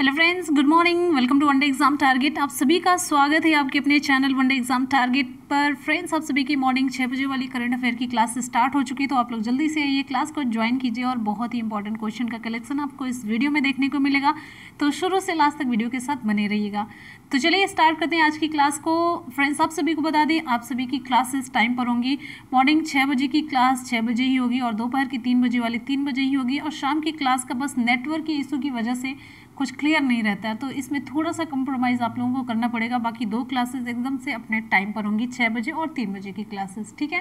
hello friends good morning welcome to one day exam target आप सभी का स्वागत है आपके अपने चैनल वनडे एग्जाम टारगेट पर फ्रेंड्स आप सभी की मॉर्निंग छः बजे वाली करंट अफेयर की क्लास स्टार्ट हो चुकी है तो आप लोग जल्दी से ये क्लास को ज्वाइन कीजिए और बहुत ही इंपॉर्टेंट क्वेश्चन का कलेक्शन आपको इस वीडियो में देखने को मिलेगा तो शुरू से लास्ट तक वीडियो के साथ बने रहिएगा तो चलिए स्टार्ट करते हैं आज की क्लास को फ्रेंड्स आप सभी को बता दें आप सभी की क्लासेस टाइम पर होंगी मॉर्निंग छः बजे की क्लास छः बजे ही होगी और दोपहर की तीन बजे वाली तीन बजे ही होगी और शाम की क्लास का बस नेटवर्क के इशू की वजह से कुछ क्लियर नहीं रहता है तो इसमें थोड़ा सा कंप्रोमाइज़ आप लोगों को करना पड़ेगा बाकी दो क्लासेस एकदम से अपने टाइम पर होंगी छः बजे और तीन बजे की क्लासेस ठीक है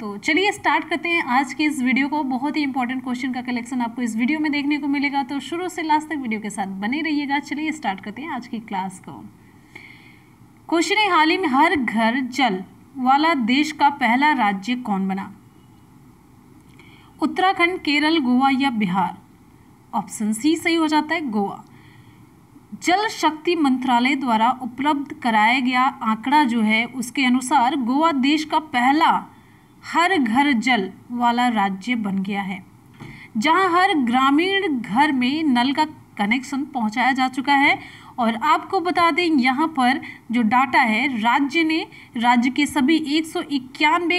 तो चलिए स्टार्ट करते हैं आज के इस वीडियो को बहुत ही इंपॉर्टेंट क्वेश्चन का कलेक्शन आपको इस वीडियो में देखने को मिलेगा तो शुरू से लास्ट तक वीडियो के साथ बने रहिएगा चलिए स्टार्ट करते हैं आज की क्लास को क्वेश्चन है हाल ही में हर घर जल वाला देश का पहला राज्य कौन बना उत्तराखंड केरल गोवा या बिहार ऑप्शन सी सही हो जाता है गोवा जल शक्ति मंत्रालय द्वारा उपलब्ध कराया गया आंकड़ा जो है उसके अनुसार गोवा देश का पहला हर घर जल वाला राज्य बन गया है जहां हर ग्रामीण घर में नल का कनेक्शन पहुंचाया जा चुका है और आपको बता दें यहाँ पर जो डाटा है राज्य ने राज्य के सभी एक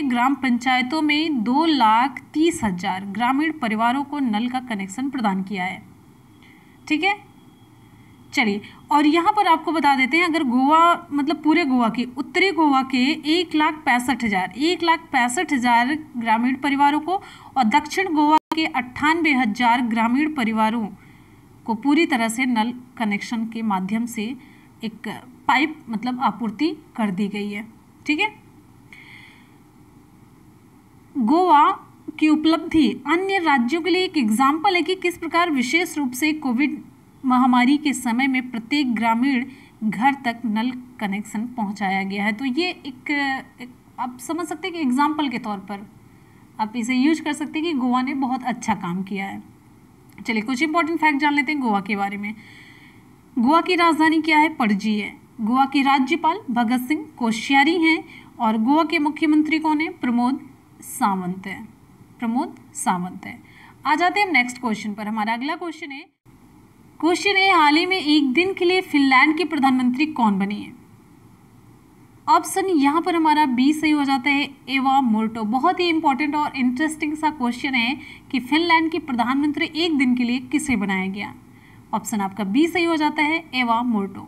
ग्राम पंचायतों में दो लाख तीस हजार ग्रामीण परिवारों को नल का कनेक्शन प्रदान किया है ठीक है चलिए और यहाँ पर आपको बता देते हैं अगर गोवा मतलब पूरे गोवा के उत्तरी गोवा के एक लाख पैंसठ हज़ार एक लाख पैंसठ हज़ार ग्रामीण परिवारों को और दक्षिण गोवा के अट्ठानवे हज़ार ग्रामीण परिवारों को पूरी तरह से नल कनेक्शन के माध्यम से एक पाइप मतलब आपूर्ति कर दी गई है ठीक है गोवा की उपलब्धि अन्य राज्यों के लिए एक एग्जाम्पल है कि किस प्रकार विशेष रूप से कोविड महामारी के समय में प्रत्येक ग्रामीण घर तक नल कनेक्शन पहुंचाया गया है तो ये एक, एक आप समझ सकते हैं कि एग्जाम्पल के तौर पर आप इसे यूज कर सकते हैं कि गोवा ने बहुत अच्छा काम किया है चलिए कुछ इंपॉर्टेंट फैक्ट जान लेते हैं गोवा के बारे में गोवा की राजधानी क्या है पड़जी है गोवा के राज्यपाल भगत सिंह कोश्यारी हैं और गोवा के मुख्यमंत्री कौन है प्रमोद सावंत है प्रमोद सावंत है आ जाते हैं नेक्स्ट क्वेश्चन पर हमारा अगला क्वेश्चन है क्वेश्चन है हाल ही में एक दिन के लिए फिनलैंड के प्रधानमंत्री कौन बने हैं ऑप्शन यहाँ पर हमारा बी सही हो जाता है एवा मोर्टो बहुत ही इंपॉर्टेंट और इंटरेस्टिंग सा क्वेश्चन है कि फिनलैंड की प्रधानमंत्री एक दिन के लिए किसे बनाया गया ऑप्शन आपका बी सही हो जाता है एवा मोर्टो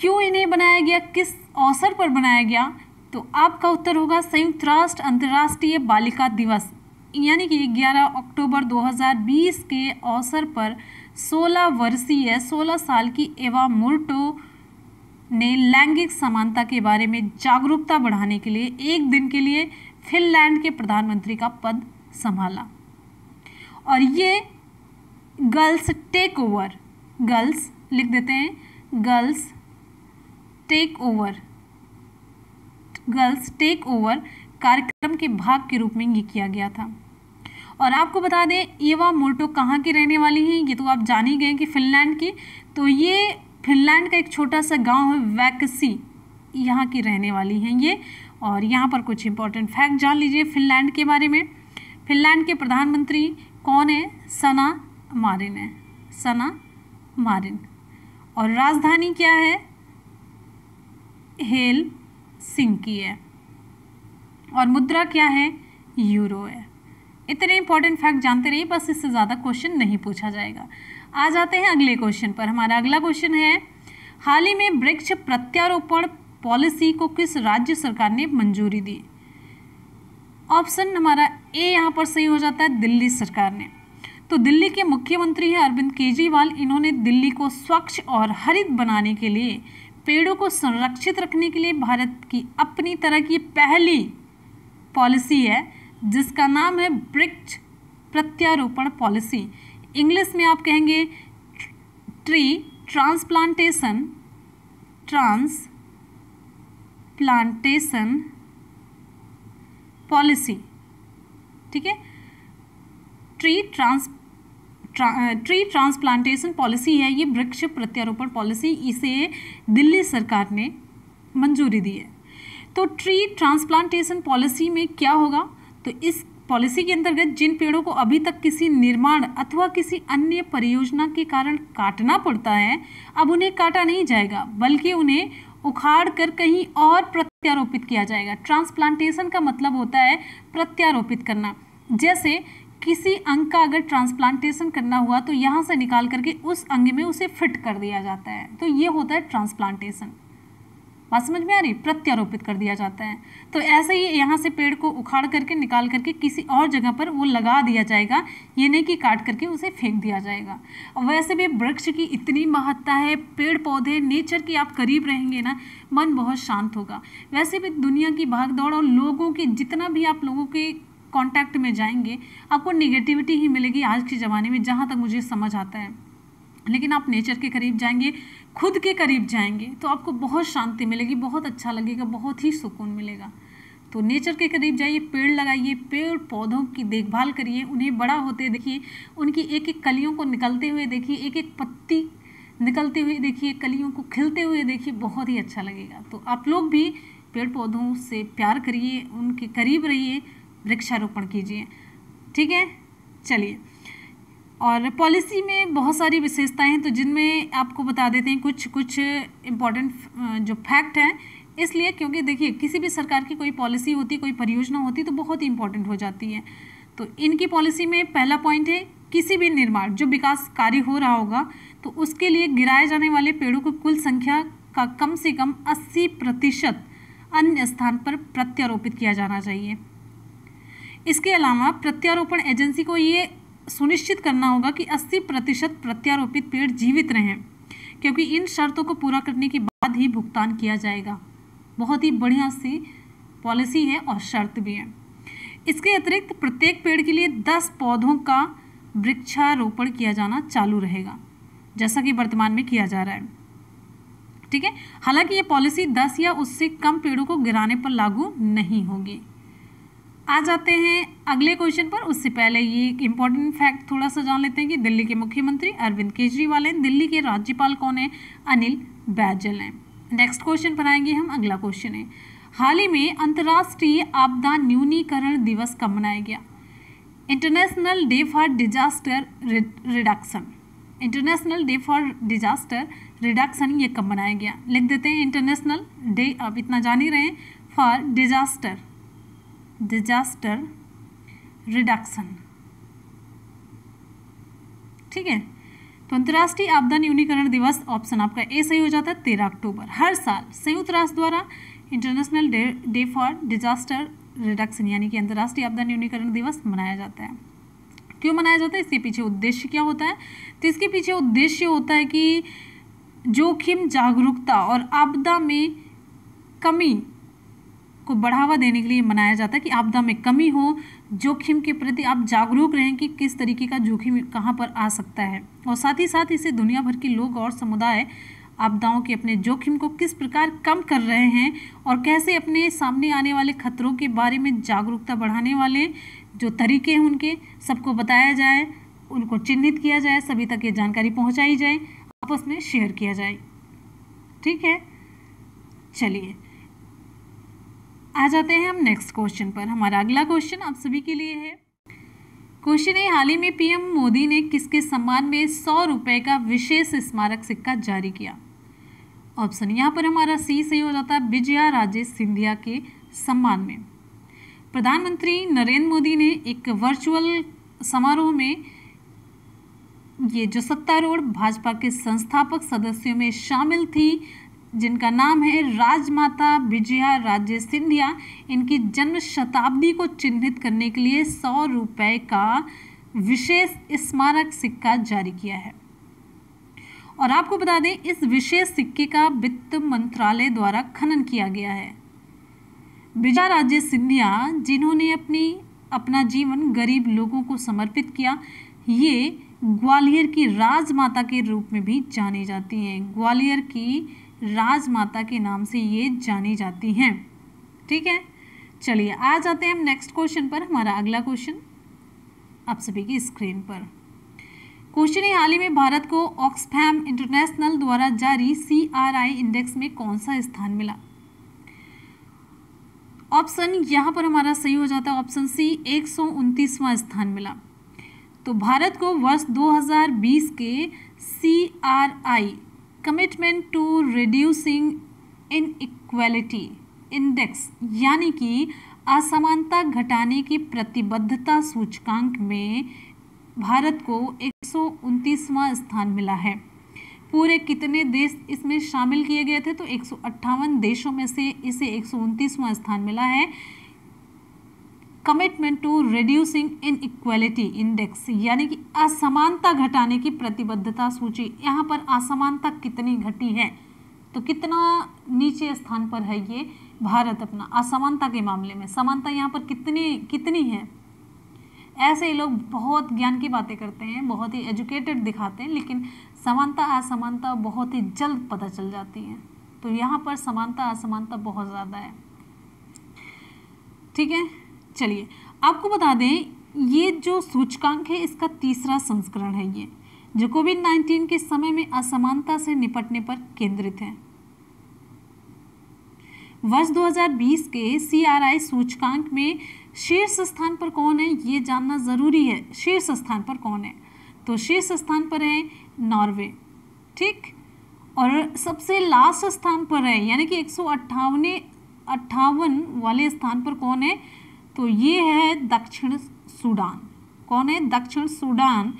क्यों इन्हें बनाया गया किस अवसर पर बनाया गया तो आपका उत्तर होगा संयुक्त राष्ट्र अंतर्राष्ट्रीय बालिका दिवस यानी कि 11 अक्टूबर 2020 के अवसर पर 16 वर्षीय 16 साल की एवा मोर्टो ने लैंगिक समानता के बारे में जागरूकता बढ़ाने के लिए एक दिन के लिए फिनलैंड के प्रधानमंत्री का पद संभाला और ये गर्ल्स टेक ओवर गर्ल्स लिख देते हैं girls take over girls take over कार्यक्रम के भाग के रूप में ये किया गया था और आपको बता दें एवा मोल्टो कहाँ की रहने वाली हैं ये तो आप जान ही गए कि फिनलैंड की तो ये फिनलैंड का एक छोटा सा गांव है वैकसी यहाँ की रहने वाली हैं ये और यहाँ पर कुछ इंपॉर्टेंट फैक्ट जान लीजिए फिनलैंड के बारे में फिनलैंड के प्रधानमंत्री कौन है सना मारिन है सना मारिन और राजधानी क्या है हेल सिंकी है और मुद्रा क्या है यूरो है इतने इंपॉर्टेंट फैक्ट जानते रहिए बस इससे ज़्यादा क्वेश्चन नहीं पूछा जाएगा आ जाते हैं अगले क्वेश्चन पर हमारा अगला क्वेश्चन है हाल ही में वृक्ष प्रत्यारोपण पॉलिसी को किस राज्य सरकार ने मंजूरी दी ऑप्शन हमारा ए यहाँ पर सही हो जाता है दिल्ली सरकार ने तो दिल्ली के मुख्यमंत्री हैं अरविंद केजरीवाल इन्होंने दिल्ली को स्वच्छ और हरित बनाने के लिए पेड़ों को संरक्षित रखने के लिए भारत की अपनी तरह की पहली पॉलिसी है जिसका नाम है वृक्ष प्रत्यारोपण पॉलिसी इंग्लिश में आप कहेंगे tree transplantation transplantation policy ठीक है tree trans tree transplantation policy है ये वृक्ष प्रत्यारोपण पॉलिसी इसे दिल्ली सरकार ने मंजूरी दी है तो ट्री ट्रांसप्लांटेशन पॉलिसी में क्या होगा तो इस पॉलिसी के अंतर्गत जिन पेड़ों को अभी तक किसी निर्माण अथवा किसी अन्य परियोजना के कारण काटना पड़ता है अब उन्हें काटा नहीं जाएगा बल्कि उन्हें उखाड़ कर कहीं और प्रत्यारोपित किया जाएगा ट्रांसप्लांटेशन का मतलब होता है प्रत्यारोपित करना जैसे किसी अंग का अगर ट्रांसप्लांटेशन करना हुआ तो यहाँ से निकाल करके उस अंग में उसे फिट कर दिया जाता है तो ये होता है ट्रांसप्लांटेशन बात समझ में आ रही प्रत्यारोपित कर दिया जाता है तो ऐसे ही यहाँ से पेड़ को उखाड़ करके निकाल करके किसी और जगह पर वो लगा दिया जाएगा ये नहीं कि काट करके उसे फेंक दिया जाएगा वैसे भी वृक्ष की इतनी महत्ता है पेड़ पौधे नेचर की आप करीब रहेंगे ना मन बहुत शांत होगा वैसे भी दुनिया की भाग दौड़ और लोगों के जितना भी आप लोगों के कॉन्टैक्ट में जाएंगे आपको निगेटिविटी ही मिलेगी आज के ज़माने में जहाँ तक मुझे समझ आता है लेकिन आप नेचर के करीब जाएंगे खुद के करीब जाएंगे तो आपको बहुत शांति मिलेगी बहुत अच्छा लगेगा बहुत ही सुकून मिलेगा तो नेचर के करीब जाइए पेड़ लगाइए पेड़ पौधों की देखभाल करिए उन्हें बड़ा होते देखिए उनकी एक एक कलियों को निकलते हुए देखिए एक एक पत्ती निकलते हुए देखिए कलियों को खिलते हुए देखिए बहुत ही अच्छा लगेगा तो आप लोग भी पेड़ पौधों से प्यार करिए उनके करीब रहिए वृक्षारोपण कीजिए ठीक है चलिए और पॉलिसी में बहुत सारी विशेषताएं हैं तो जिनमें आपको बता देते हैं कुछ कुछ इम्पॉर्टेंट जो फैक्ट हैं इसलिए क्योंकि देखिए किसी भी सरकार की कोई पॉलिसी होती कोई परियोजना होती तो बहुत ही इम्पॉर्टेंट हो जाती है तो इनकी पॉलिसी में पहला पॉइंट है किसी भी निर्माण जो विकास कार्य हो रहा होगा तो उसके लिए गिराए जाने वाले पेड़ों की कुल संख्या का कम से कम अस्सी प्रतिशत अन्य स्थान पर प्रत्यारोपित किया जाना चाहिए इसके अलावा प्रत्यारोपण एजेंसी को ये सुनिश्चित करना होगा कि 80 प्रतिशत प्रत्यारोपित पेड़ जीवित रहें क्योंकि इन शर्तों को पूरा करने के बाद ही भुगतान किया जाएगा बहुत ही बढ़िया सी पॉलिसी है और शर्त भी है इसके अतिरिक्त प्रत्येक पेड़ के लिए दस पौधों का वृक्षारोपण किया जाना चालू रहेगा जैसा कि वर्तमान में किया जा रहा है ठीक है हालांकि ये पॉलिसी 10 या उससे कम पेड़ों को गिराने पर लागू नहीं होगी आ जाते हैं अगले क्वेश्चन पर उससे पहले ये एक इम्पॉर्टेंट फैक्ट थोड़ा सा जान लेते हैं कि दिल्ली के मुख्यमंत्री अरविंद केजरीवाल हैं दिल्ली के राज्यपाल कौन है अनिल बैजल हैं नेक्स्ट क्वेश्चन पर आएंगे हम अगला क्वेश्चन है हाल ही में अंतर्राष्ट्रीय आपदा न्यूनीकरण दिवस कब मनाया गया international day for disaster reduction international day for disaster reduction ये कब मनाया गया लिख देते हैं इंटरनेशनल डे आप इतना जान ही रहे हैं फॉर डिजास्टर डिजास्टर रिडक्शन ठीक है तो अंतर्राष्ट्रीय आपदा न्यूनीकरण दिवस ऑप्शन आपका ए सही हो जाता है तेरह अक्टूबर हर साल संयुक्त राष्ट्र द्वारा international day day for disaster reduction यानी कि अंतर्राष्ट्रीय आपदा न्यूनीकरण दिवस मनाया जाता है क्यों मनाया जाता है इसके पीछे उद्देश्य क्या होता है तो इसके पीछे उद्देश्य होता है कि जोखिम जागरूकता और आपदा में कमी को बढ़ावा देने के लिए मनाया जाता है कि आपदा में कमी हो जोखिम के प्रति आप जागरूक रहें कि किस तरीके का जोखिम कहाँ पर आ सकता है और साथ ही साथ इसे दुनिया भर के लोग और समुदाय आपदाओं के अपने जोखिम को किस प्रकार कम कर रहे हैं और कैसे अपने सामने आने वाले खतरों के बारे में जागरूकता बढ़ाने वाले जो तरीके हैं उनके सबको बताया जाए उनको चिन्हित किया जाए सभी तक ये जानकारी पहुंचाई जाए आपस में शेयर किया जाए ठीक है चलिए आ जाते हैं हम नेक्स्ट क्वेश्चन पर हमारा अगला क्वेश्चन आप सभी के लिए है क्वेश्चन है हाल ही में पीएम मोदी ने किसके सम्मान में सौ रुपये का विशेष स्मारक सिक्का जारी किया ऑप्शन यहाँ पर हमारा सी सही हो जाता है विजया राजे सिंधिया के सम्मान में प्रधानमंत्री नरेंद्र मोदी ने एक वर्चुअल समारोह में ये जो सत्तारूढ़ भाजपा के संस्थापक सदस्यों में शामिल थी जिनका नाम है राजमाता विजया राजे सिंधिया इनकी जन्म शताब्दी को चिन्हित करने के लिए सौ रुपये का विशेष स्मारक सिक्का जारी किया है और आपको बता दें इस विशेष सिक्के का वित्त मंत्रालय द्वारा खनन किया गया है विजया राजे सिंधिया जिन्होंने अपनी अपना जीवन गरीब लोगों को समर्पित किया ये ग्वालियर की राजमाता के रूप में भी जानी जाती हैं ग्वालियर की राजमाता के नाम से ये जानी जाती हैं ठीक है चलिए आ जाते हैं हम नेक्स्ट क्वेश्चन पर हमारा अगला क्वेश्चन आप सभी की स्क्रीन पर क्वेश्चन है हाल ही में भारत को ऑक्सफैम इंटरनेशनल द्वारा जारी सी इंडेक्स में कौन सा स्थान मिला ऑप्शन यहाँ पर हमारा सही हो जाता है ऑप्शन सी एक स्थान मिला तो भारत को वर्ष 2020 के सी commitment to reducing equality index यानी कि असमानता घटाने की प्रतिबद्धता सूचकांक में भारत को एक स्थान मिला है पूरे कितने देश इसमें शामिल किए गए थे तो एक देशों में से इसे एक स्थान मिला है commitment to reducing equality index यानी कि असमानता घटाने की प्रतिबद्धता सूची यहाँ पर असमानता कितनी घटी है तो कितना नीचे स्थान पर है ये भारत अपना असमानता के मामले में समानता यहाँ पर कितनी कितनी है ऐसे ही लोग बहुत ज्ञान की बातें करते हैं बहुत ही एजुकेटेड दिखाते हैं लेकिन समानता असमानता बहुत ही जल्द पता चल जाती है तो यहाँ पर समानता असमानता बहुत ज़्यादा है ठीक है चलिए आपको बता दें ये जो सूचकांक है इसका तीसरा संस्करण है ये जो कोविड नाइन्टीन के समय में असमानता से निपटने पर केंद्रित है वर्ष 2020 के सीआरआई सूचकांक में शीर्ष स्थान पर कौन है ये जानना ज़रूरी है शीर्ष स्थान पर कौन है तो शीर्ष स्थान पर है नॉर्वे ठीक और सबसे लास्ट स्थान पर है यानी कि एक सौ अट्ठावन वाले स्थान पर कौन है तो ये है दक्षिण सूडान कौन है दक्षिण सूडान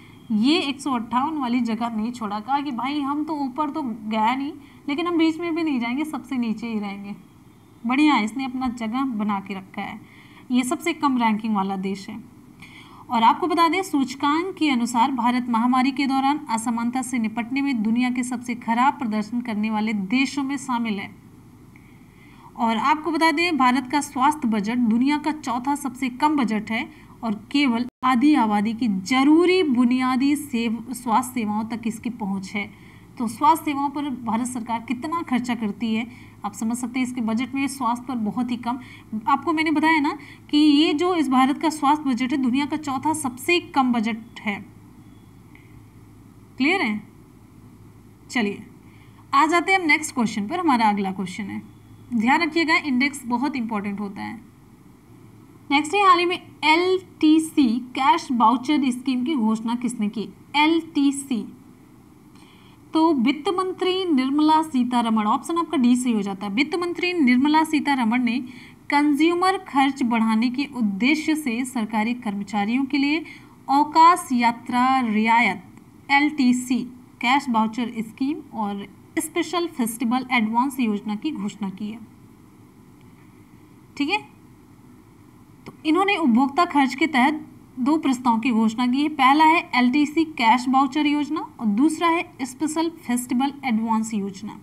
ये एक वाली जगह नहीं छोड़ा कहा कि भाई हम तो ऊपर तो गया नहीं लेकिन हम बीच में भी नहीं जाएंगे सबसे नीचे ही रहेंगे बढ़िया इसने अपना जगह बना के रखा है ये सबसे कम रैंकिंग वाला देश है और आपको बता दें सूचकांक के अनुसार भारत महामारी के दौरान असमानता से निपटने में दुनिया के सबसे खराब प्रदर्शन करने वाले देशों में शामिल है और आपको बता दें भारत का स्वास्थ्य बजट दुनिया का चौथा सबसे कम बजट है और केवल आधी आबादी की जरूरी बुनियादी सेव स्वास्थ्य सेवाओं तक इसकी पहुंच है तो स्वास्थ्य सेवाओं पर भारत सरकार कितना खर्चा करती है आप समझ सकते हैं इसके बजट में स्वास्थ्य पर बहुत ही कम आपको मैंने बताया ना कि ये जो इस भारत का स्वास्थ्य बजट है दुनिया का चौथा सबसे कम बजट है क्लियर है चलिए आ जाते हैं हम नेक्स्ट क्वेश्चन पर हमारा अगला क्वेश्चन है ध्यान रखिएगा इंडेक्स बहुत इंपॉर्टेंट होता है नेक्स्ट है हाल ही में एल कैश बाउचर स्कीम की घोषणा किसने की एल तो वित्त मंत्री निर्मला सीतारमण ऑप्शन आपका डी सही हो जाता है वित्त मंत्री निर्मला सीतारमण ने कंज्यूमर खर्च बढ़ाने के उद्देश्य से सरकारी कर्मचारियों के लिए अवकाश यात्रा रियायत एल कैश बाउचर स्कीम और स्पेशल फेस्टिवल एडवांस योजना की घोषणा की है ठीक है तो इन्होंने उपभोक्ता खर्च के तहत दो प्रस्ताव की घोषणा की है पहला है एलटीसी कैश बाउचर योजना और दूसरा है स्पेशल फेस्टिवल एडवांस योजना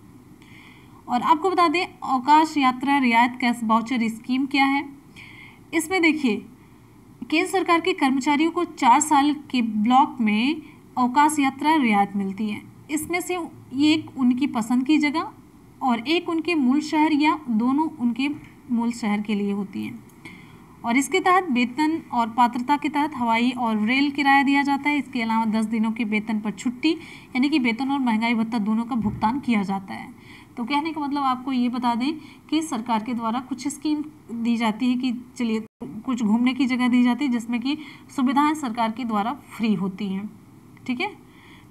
और आपको बता दें अवकाश यात्रा रियायत कैश बाउचर स्कीम क्या है इसमें देखिए केंद्र सरकार के कर्मचारियों को चार साल के ब्लॉक में अवकाश यात्रा रियायत मिलती है इसमें से एक उनकी पसंद की जगह और एक उनके मूल शहर या दोनों उनके मूल शहर के लिए होती हैं और इसके तहत वेतन और पात्रता के तहत हवाई और रेल किराया दिया जाता है इसके अलावा दस दिनों के वेतन पर छुट्टी यानी कि वेतन और महंगाई भत्ता दोनों का भुगतान किया जाता है तो कहने का मतलब आपको ये बता दें कि सरकार के द्वारा कुछ स्कीम दी जाती है कि चलिए कुछ घूमने की जगह दी जाती है जिसमें कि सुविधाएं सरकार के द्वारा फ्री होती हैं ठीक है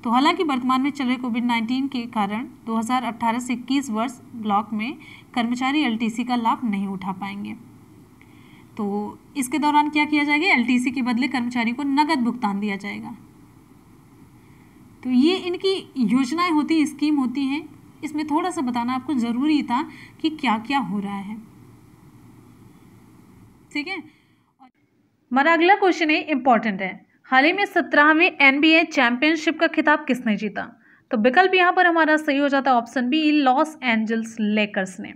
तो हालांकि वर्तमान में चल रहे कोविड 19 के कारण 2018 से इक्कीस वर्ष ब्लॉक में कर्मचारी एल का लाभ नहीं उठा पाएंगे तो इसके दौरान क्या किया जाएगा एल के बदले कर्मचारी को नगद भुगतान दिया जाएगा तो ये इनकी योजनाएं होती स्कीम होती हैं इसमें थोड़ा सा बताना आपको ज़रूरी था कि क्या क्या हो रहा है ठीक है हमारा अगला क्वेश्चन है इम्पॉर्टेंट है हाल ही में सत्रहवें एन चैंपियनशिप का खिताब किसने जीता तो विकल्प यहाँ पर हमारा सही हो जाता है option B Los Angeles Lakers ने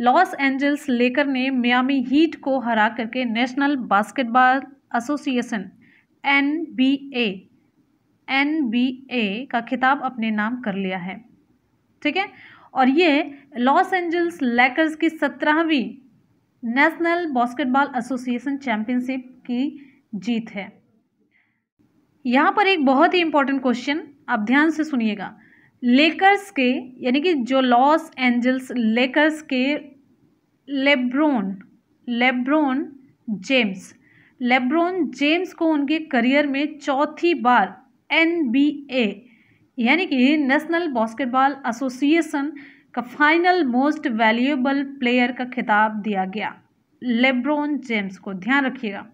लॉस एंजल्स लेकर ने मियामी हीट को हरा करके National Basketball Association N B A N B A का खिताब अपने नाम कर लिया है ठीक है और ये लॉस एंजल्स लेकर्स की सत्रहवीं नेशनल बास्केटबॉल एसोसिएशन चैंपियनशिप की जीत है यहाँ पर एक बहुत ही इंपॉर्टेंट क्वेश्चन आप ध्यान से सुनिएगा लेकर्स के यानी कि जो लॉस एंजल्स लेकर्स के LeBron LeBron James LeBron James को उनके करियर में चौथी बार एन यानी कि नेशनल बास्केटबॉल एसोसिएशन का फाइनल मोस्ट वैल्यूएबल प्लेयर का खिताब दिया गया लेब्रोन जेम्स को ध्यान रखिएगा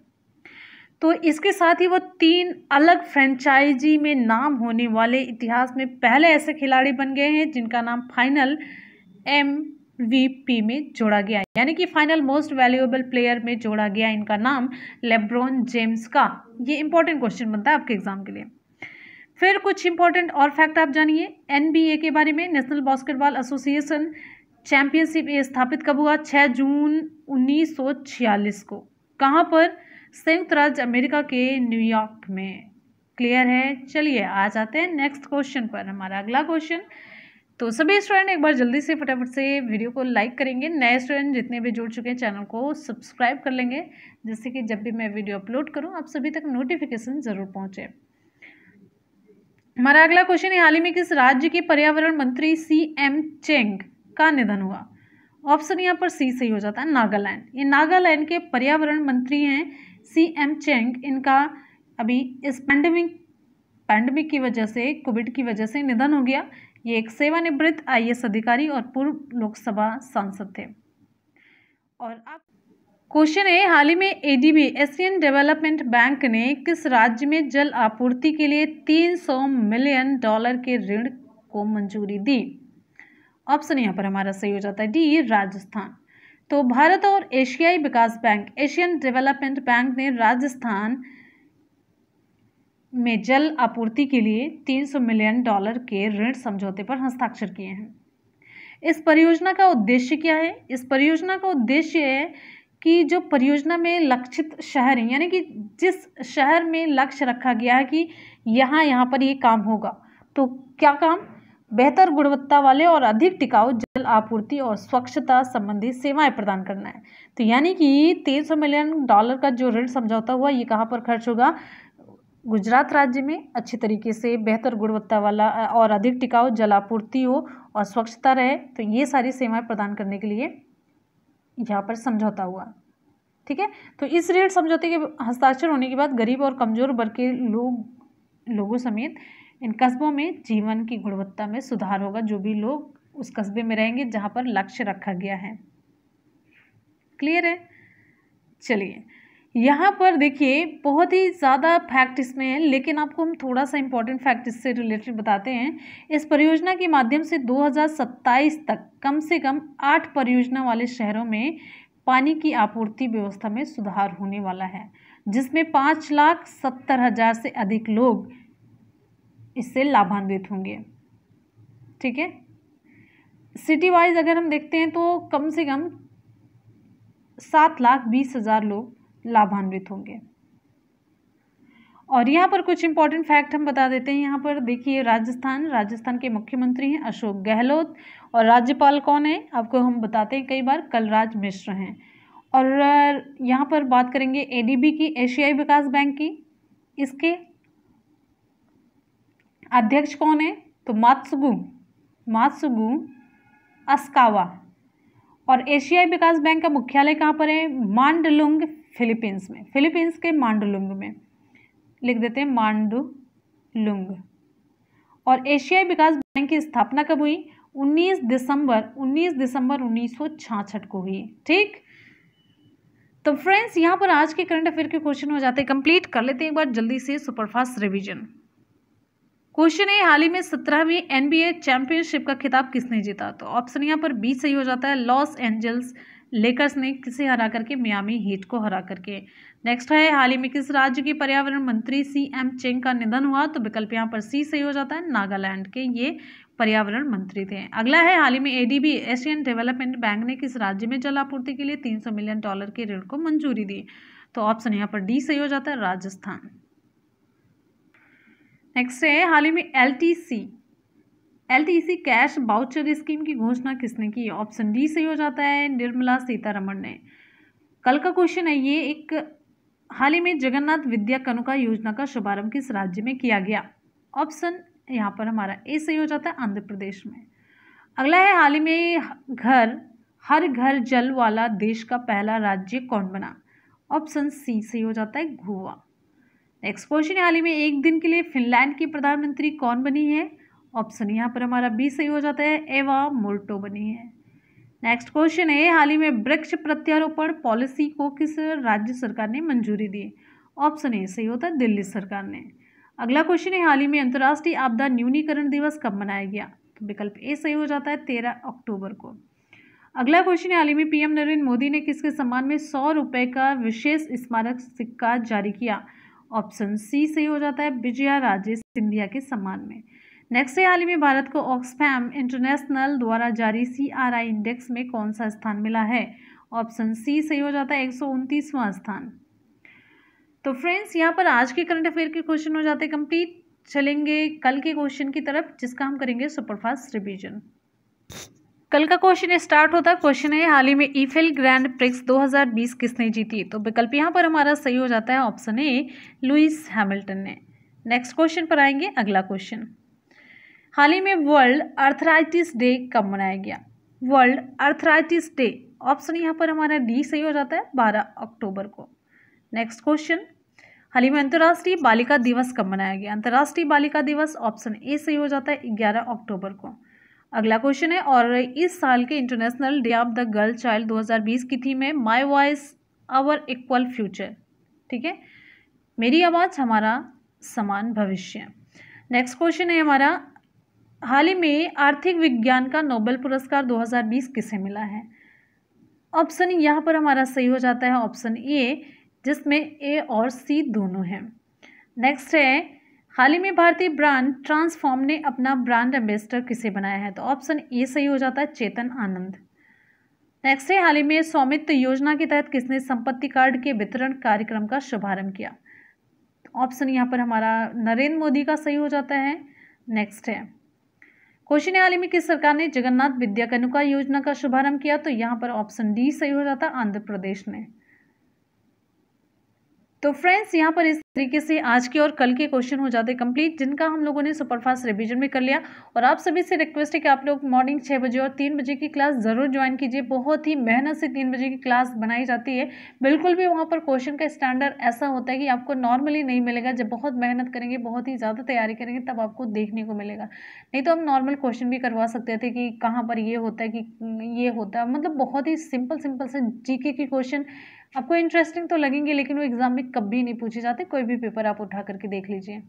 तो इसके साथ ही वो तीन अलग फ्रेंचाइजी में नाम होने वाले इतिहास में पहले ऐसे खिलाड़ी बन गए हैं जिनका नाम फाइनल एम पी में जोड़ा गया यानी कि फाइनल मोस्ट वैल्यूएबल प्लेयर में जोड़ा गया इनका नाम लेब्रोन जेम्स का ये इंपॉर्टेंट क्वेश्चन बनता है आपके एग्जाम के लिए फिर कुछ इंपॉर्टेंट और फैक्ट आप जानिए एनबीए के बारे में नेशनल बास्केटबॉल एसोसिएशन चैंपियनशिप स्थापित कब हुआ छः जून उन्नीस को कहाँ पर संयुक्त राज्य अमेरिका के न्यूयॉर्क में क्लियर है चलिए आ जाते हैं नेक्स्ट क्वेश्चन पर हमारा अगला क्वेश्चन तो सभी स्टूडेंट एक बार जल्दी से फटाफट से वीडियो को लाइक करेंगे नए स्टूडेंट जितने भी जुड़ चुके हैं चैनल को सब्सक्राइब कर लेंगे जिससे कि जब भी मैं वीडियो अपलोड करूं आप सभी तक नोटिफिकेशन ज़रूर पहुंचे हमारा अगला क्वेश्चन है हाल ही में किस राज्य के पर्यावरण मंत्री सी एम चेंग का निधन हुआ ऑप्शन यहाँ पर सी सही हो जाता है नागालैंड ये नागालैंड के पर्यावरण मंत्री हैं सी एम चेंग इनका अभी इस पैंडमिक पैंडमिक की वजह से कोविड की वजह से निधन हो गया ये एक सेवानिवृत्त एस अधिकारी और पूर्व लोकसभा सांसद थे और अब क्वेश्चन है हाल ही में एडीबी एशियन डेवलपमेंट बैंक ने किस राज्य में जल आपूर्ति के लिए 300 मिलियन डॉलर के ऋण को मंजूरी दी ऑप्शन यहाँ पर हमारा सही हो जाता है डी राजस्थान तो भारत और एशियाई विकास बैंक एशियन डेवलपमेंट बैंक ने राजस्थान में जल आपूर्ति के लिए 300 मिलियन डॉलर के ऋण समझौते पर हस्ताक्षर किए हैं इस परियोजना का उद्देश्य क्या है इस परियोजना का उद्देश्य है कि जो परियोजना में लक्षित शहर हैं यानी कि जिस शहर में लक्ष्य रखा गया है कि यहाँ यहाँ पर ये काम होगा तो क्या काम बेहतर गुणवत्ता वाले और अधिक टिकाऊ जल आपूर्ति और स्वच्छता संबंधी सेवाएं प्रदान करना है तो यानी कि तीन सौ मिलियन डॉलर का जो ऋण समझौता हुआ ये कहाँ पर खर्च होगा गुजरात राज्य में अच्छी तरीके से बेहतर गुणवत्ता वाला और अधिक टिकाऊ जल आपूर्ति हो और स्वच्छता रहे तो ये सारी सेवाएं प्रदान करने के लिए यहाँ पर समझौता हुआ ठीक है तो इस ऋण समझौते के हस्ताक्षर होने के बाद गरीब और कमज़ोर वर्ग के लोग लोगों समेत इन कस्बों में जीवन की गुणवत्ता में सुधार होगा जो भी लोग उस कस्बे में रहेंगे जहाँ पर लक्ष्य रखा गया है क्लियर है चलिए यहाँ पर देखिए बहुत ही ज़्यादा फैक्ट इसमें है लेकिन आपको हम थोड़ा सा इंपॉर्टेंट फैक्ट इससे रिलेटेड बताते हैं इस परियोजना के माध्यम से 2027 तक कम से कम आठ परियोजना वाले शहरों में पानी की आपूर्ति व्यवस्था में सुधार होने वाला है जिसमें पाँच लाख सत्तर हज़ार से अधिक लोग इससे लाभान्वित होंगे ठीक है सिटी वाइज अगर हम देखते हैं तो कम से कम सात लाख बीस हज़ार लोग लाभान्वित होंगे और यहाँ पर कुछ इंपॉर्टेंट फैक्ट हम बता देते हैं यहाँ पर देखिए राजस्थान राजस्थान के मुख्यमंत्री हैं अशोक गहलोत और राज्यपाल कौन है आपको हम बताते हैं कई बार कलराज मिश्र हैं और यहाँ पर बात करेंगे एडीबी की एशियाई विकास बैंक की इसके अध्यक्ष कौन है तो मात्सुगु मात्सुगु अस्कावा और एशियाई विकास बैंक का मुख्यालय कहाँ पर है मांडलुंग फिलीपींस में फिलीपींस के मांडलुंग में लिख देते हैं मांडलुंग और एशियाई विकास बैंक की स्थापना कब हुई 19 दिसंबर 19 दिसंबर उन्नीस को हुई ठीक तो फ्रेंड्स यहाँ पर आज के करंट अफेयर के क्वेश्चन हो जाते हैं कंप्लीट कर लेते हैं एक बार जल्दी से सुपरफास्ट रिवीजन क्वेश्चन है हाल ही में सत्रहवीं एनबीए चैंपियनशिप का खिताब किसने जीता तो ऑप्शन यहाँ पर बी सही हो जाता है लॉस एंजल्स लेकर्स ने किसे हरा करके मियामी हीट को हरा करके नेक्स्ट है हाल ही में किस राज्य के पर्यावरण मंत्री सी एम चेंग का निधन हुआ तो विकल्प यहाँ पर सी सही हो जाता है नागालैंड के ये पर्यावरण मंत्री थे अगला है हाल ही में एडीबी एशियन डेवलपमेंट बैंक ने किस राज्य में जल आपूर्ति के लिए 300 मिलियन डॉलर के ऋण को मंजूरी दी तो ऑप्शन यहाँ पर डी सही हो जाता है राजस्थान नेक्स्ट है हाल ही में T LTC cash voucher scheme की घोषणा किसने की ऑप्शन डी सही हो जाता है निर्मला सीतारमण ने कल का क्वेश्चन है ये एक हाल ही में जगन्नाथ विद्या कनुका योजना का शुभारंभ किस राज्य में किया गया ऑप्शन यहाँ पर हमारा ए सही हो जाता है आंध्र प्रदेश में अगला है हाल ही में घर हर घर जल वाला देश का पहला राज्य कौन बना ऑप्शन सी सही हो जाता है गोवा नेक्स्ट क्वेश्चन हाल ही में एक दिन के लिए फिनलैंड की प्रधानमंत्री कौन बनी है ऑप्शन यहाँ पर हमारा बी सही हो जाता है एवा मोल्टो बनी है नेक्स्ट क्वेश्चन है हाल ही में वृक्ष प्रत्यारोपण पॉलिसी को किस राज्य सरकार ने मंजूरी दी ऑप्शन ए सही होता है दिल्ली सरकार ने अगला क्वेश्चन है हाल ही में अंतर्राष्ट्रीय आपदा न्यूनीकरण दिवस कब मनाया गया तो विकल्प ए सही हो जाता है तेरह अक्टूबर को अगला क्वेश्चन है हाल ही में पीएम नरेंद्र मोदी ने किसके सम्मान में सौ रुपये का विशेष स्मारक सिक्का जारी किया ऑप्शन सी सही हो जाता है विजया राजे सिंधिया के सम्मान में नेक्स्ट है हाल ही में भारत को ऑक्सफैम इंटरनेशनल द्वारा जारी सीआरआई इंडेक्स में कौन सा स्थान मिला है ऑप्शन सी सही हो जाता है एक स्थान तो फ्रेंड्स यहाँ पर आज के करंट अफेयर के क्वेश्चन हो जाते कंप्लीट चलेंगे कल के क्वेश्चन की तरफ जिसका हम करेंगे सुपरफास्ट रिविजन कल का क्वेश्चन स्टार्ट होता है क्वेश्चन है हाल ही में ईफेल ग्रैंड प्रिक्स 2020 किसने जीती तो विकल्प यहाँ पर हमारा सही हो जाता है ऑप्शन ए लुइस हैमिल्टन ने नेक्स्ट क्वेश्चन पर आएंगे अगला क्वेश्चन हाल ही में वर्ल्ड अर्थराइटिस डे कब मनाया गया वर्ल्ड अर्थराइटिस डे ऑप्शन यहाँ पर हमारा डी सही हो जाता है बारह अक्टूबर को नेक्स्ट क्वेश्चन हाल ही में अंतर्राष्ट्रीय बालिका दिवस कब मनाया गया अंतर्राष्ट्रीय बालिका दिवस ऑप्शन ए सही हो जाता है ग्यारह अक्टूबर को अगला क्वेश्चन है और इस साल के international day of the girl child 2020 की थीम है my voice our equal future ठीक है मेरी आवाज़ हमारा समान भविष्य नेक्स्ट क्वेश्चन है हमारा हाल ही में आर्थिक विज्ञान का नोबेल पुरस्कार 2020 किसे मिला है ऑप्शन यहाँ पर हमारा सही हो जाता है ऑप्शन ए जिसमें ए और सी दोनों हैं नेक्स्ट है हाल ही में भारतीय ब्रांड ट्रांसफॉर्म ने अपना ब्रांड एम्बेसडर किसे बनाया है तो ऑप्शन ए सही हो जाता है चेतन आनंद नेक्स्ट है हाल ही में स्वामित्व योजना के तहत किसने संपत्ति कार्ड के वितरण कार्यक्रम का शुभारंभ किया ऑप्शन यहाँ पर हमारा नरेंद्र मोदी का सही हो जाता है नेक्स्ट है क्वेश्चन हाल ही में किस सरकार ने जगन्नाथ विद्या कनुका योजना का शुभारंभ किया तो यहाँ पर ऑप्शन डी सही हो जाता आंध्र प्रदेश ने तो फ्रेंड्स यहाँ पर इस तरीके से आज के और कल के क्वेश्चन हो जाते कंप्लीट जिनका हम लोगों ने सुपरफास्ट रिवीजन में कर लिया और आप सभी से रिक्वेस्ट है कि आप लोग मॉर्निंग छः बजे और तीन बजे की क्लास ज़रूर ज्वाइन कीजिए बहुत ही मेहनत से तीन बजे की क्लास बनाई जाती है बिल्कुल भी वहाँ पर क्वेश्चन का स्टैंडर्ड ऐसा होता है कि आपको नॉर्मली नहीं मिलेगा जब बहुत मेहनत करेंगे बहुत ही ज़्यादा तैयारी करेंगे तब आपको देखने को मिलेगा नहीं तो हम नॉर्मल क्वेश्चन भी करवा सकते थे कि कहाँ पर ये होता है कि ये होता है मतलब बहुत ही सिंपल सिंपल से जी के क्वेश्चन आपको इंटरेस्टिंग तो लगेंगे लेकिन वो एग्जाम में कभी नहीं पूछे जाते कोई भी पेपर आप उठा करके देख लीजिए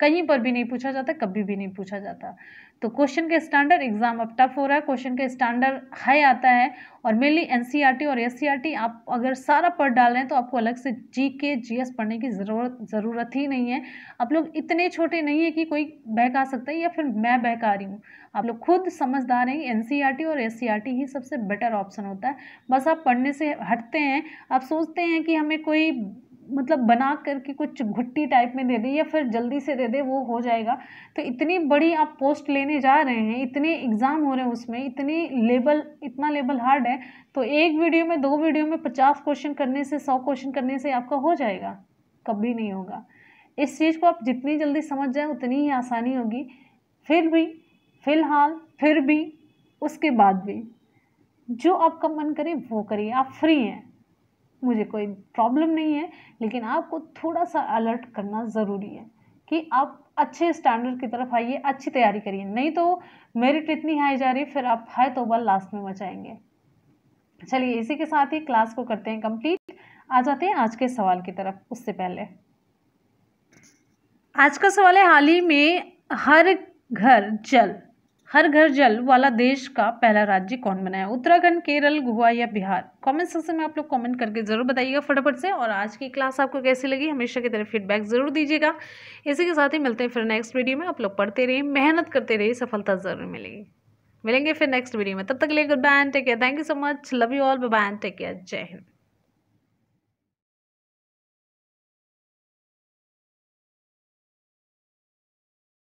कहीं पर भी नहीं पूछा जाता कभी भी नहीं पूछा जाता तो क्वेश्चन के स्टैंडर्ड एग्ज़ाम अब टफ हो रहा है क्वेश्चन के स्टैंडर्ड हाई आता है और मेनली एन e और एस e आप अगर सारा पढ़ डाल रहे हैं तो आपको अलग से जी के जी पढ़ने की ज़रूरत ज़रूरत ही नहीं है आप लोग इतने छोटे नहीं है कि कोई बहका सकता है या फिर मैं बहका रही हूँ आप लोग खुद समझदार हैं एन e और एस ही सबसे बेटर ऑप्शन होता है बस आप पढ़ने से हटते हैं आप सोचते हैं कि हमें कोई मतलब बना करके कुछ घुट्टी टाइप में दे दे या फिर जल्दी से दे दे वो हो जाएगा तो इतनी बड़ी आप पोस्ट लेने जा रहे हैं इतने एग्ज़ाम हो रहे हैं उसमें इतनी लेवल इतना लेबल हार्ड है तो एक वीडियो में दो वीडियो में पचास क्वेश्चन करने से सौ क्वेश्चन करने से आपका हो जाएगा कभी नहीं होगा इस चीज़ को आप जितनी जल्दी समझ जाएँ उतनी ही आसानी होगी फिर भी फ़िलहाल फिर भी उसके बाद भी जो आपका मन करे वो करिए आप फ्री हैं मुझे कोई प्रॉब्लम नहीं है लेकिन आपको थोड़ा सा अलर्ट करना ज़रूरी है कि आप अच्छे स्टैंडर्ड की तरफ आइए अच्छी तैयारी करिए नहीं तो मेरिट इतनी हाई जा रही फिर आप हाई तो बल लास्ट में बचाएंगे चलिए इसी के साथ ही क्लास को करते हैं कंप्लीट आ जाते हैं आज के सवाल की तरफ उससे पहले आज का सवाल है हाल ही में हर घर जल हर घर जल वाला देश का पहला राज्य कौन बनाया उत्तराखंड केरल गोवा या बिहार कमेंट सेक्शन में आप लोग कमेंट करके ज़रूर बताइएगा फटाफट से और आज की क्लास आपको कैसी लगी हमेशा की तरह फीडबैक ज़रूर दीजिएगा इसी के साथ ही मिलते हैं फिर नेक्स्ट वीडियो में आप लोग पढ़ते रहिए मेहनत करते रहिए सफलता ज़रूर मिलेगी मिलेंगे फिर नेक्स्ट वीडियो में तब तक लिए good bye and take care thank you so much love you all bye and take care जय हिंद